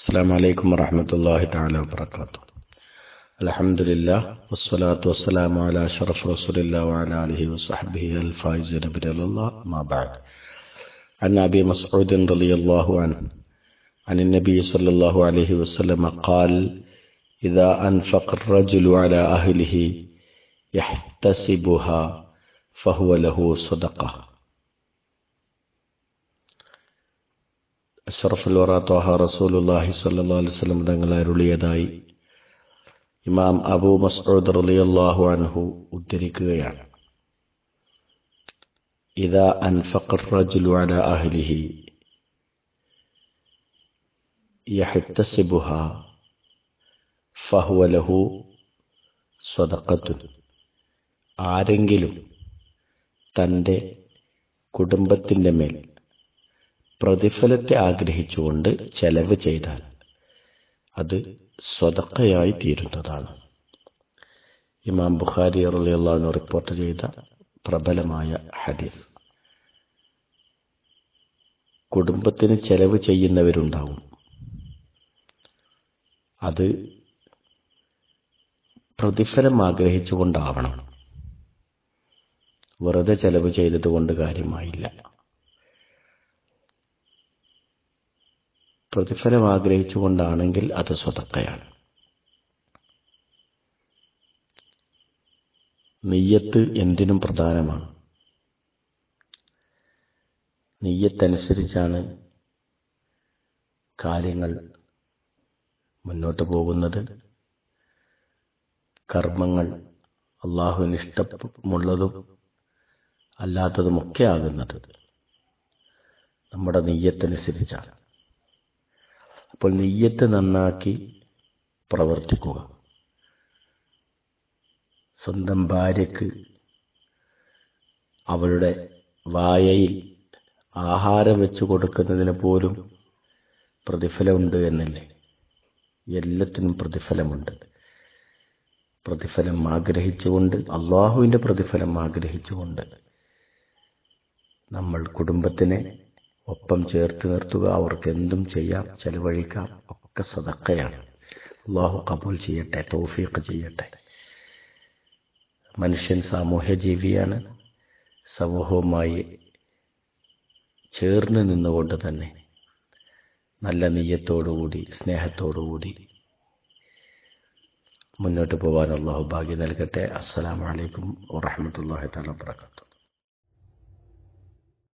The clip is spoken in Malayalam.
السلام عليكم ورحمة الله تعالى وبركاته الحمد لله والصلاة والسلام على شرف رسول الله وعلى آله وصحبه الفائزين بن الله ما بعد عن أبي مسعود رضي الله عنه عن النبي صلى الله عليه وسلم قال إذا أنفق الرجل على أهله يحتسبها فهو له صدقه അഷറഫുൽ വറാത്തോഹ റസൂലുല്ലാഹി അരുളിയതായി ഇമാം അബൂ മസ്ഊദ് റളിയല്ലാഹു അൻഹു ഉദ്ധരിക്കുകയാണ് ഇതാ അൻഫഖർ അഹ്ലിഹി യഹ്തസിബുഹ ഫഹുവ സ്വതക്കത്തു ആരെങ്കിലും തൻ്റെ കുടുംബത്തിൻ്റെ മേൽ പ്രതിഫലത്തെ ആഗ്രഹിച്ചുകൊണ്ട് ചെലവ് ചെയ്താൽ അത് സ്വതക്കയായി തീരുന്നതാണ് ഇമാം ബുഖാരി അറിയുള്ള റിപ്പോർട്ട് ചെയ്ത പ്രബലമായ ഹദീസ് കുടുംബത്തിന് ചെലവ് ചെയ്യുന്നവരുണ്ടാവും അത് പ്രതിഫലം ആഗ്രഹിച്ചുകൊണ്ടാവണം വെറുതെ ചെലവ് ചെയ്തതുകൊണ്ട് കാര്യമായില്ല പ്രതിഫലം ആഗ്രഹിച്ചുകൊണ്ടാണെങ്കിൽ അത് സ്വതക്കയാണ് നെയ്യത്ത് എന്തിനും പ്രധാനമാണ് നെയ്യത്തനുസരിച്ചാണ് കാര്യങ്ങൾ മുന്നോട്ട് പോകുന്നത് കർമ്മങ്ങൾ അള്ളാഹുവിന് ഇഷ്ടമുള്ളതും അല്ലാത്തതുമൊക്കെ ആകുന്നത് നമ്മുടെ നെയ്യത്തനുസരിച്ചാണ് അപ്പോൾ നെയ്യത്ത് നന്നാക്കി പ്രവർത്തിക്കുക സ്വന്തം ഭാര്യക്ക് അവളുടെ വായയിൽ ആഹാരം വെച്ചു കൊടുക്കുന്നതിന് പോലും പ്രതിഫലമുണ്ട് എന്നല്ലേ എല്ലാത്തിനും പ്രതിഫലമുണ്ട് പ്രതിഫലം ആഗ്രഹിച്ചുകൊണ്ട് അള്ളാഹുവിൻ്റെ പ്രതിഫലം ആഗ്രഹിച്ചുകൊണ്ട് നമ്മൾ കുടുംബത്തിനെ ഒപ്പം ചേർത്ത് നിർത്തുക അവർക്ക് എന്തും ചെയ്യാം ചെലവഴിക്കാം ഒക്കെ സതക്കയാണ് അള്ളാഹു കബൂൽ ചെയ്യട്ടെ തൗഫീഖ് ചെയ്യട്ടെ മനുഷ്യൻ സാമൂഹ്യ ജീവിയാണ് സമൂഹവുമായി ചേർന്ന് നിന്നുകൊണ്ട് തന്നെ നല്ല നെയ്യത്തോടുകൂടി സ്നേഹത്തോടുകൂടി മുന്നോട്ട് പോകാൻ അള്ളാഹു ഭാഗ്യം നൽകട്ടെ വലൈക്കും വറഹമത്തല്ലാഹി തല വർക്കാത്തു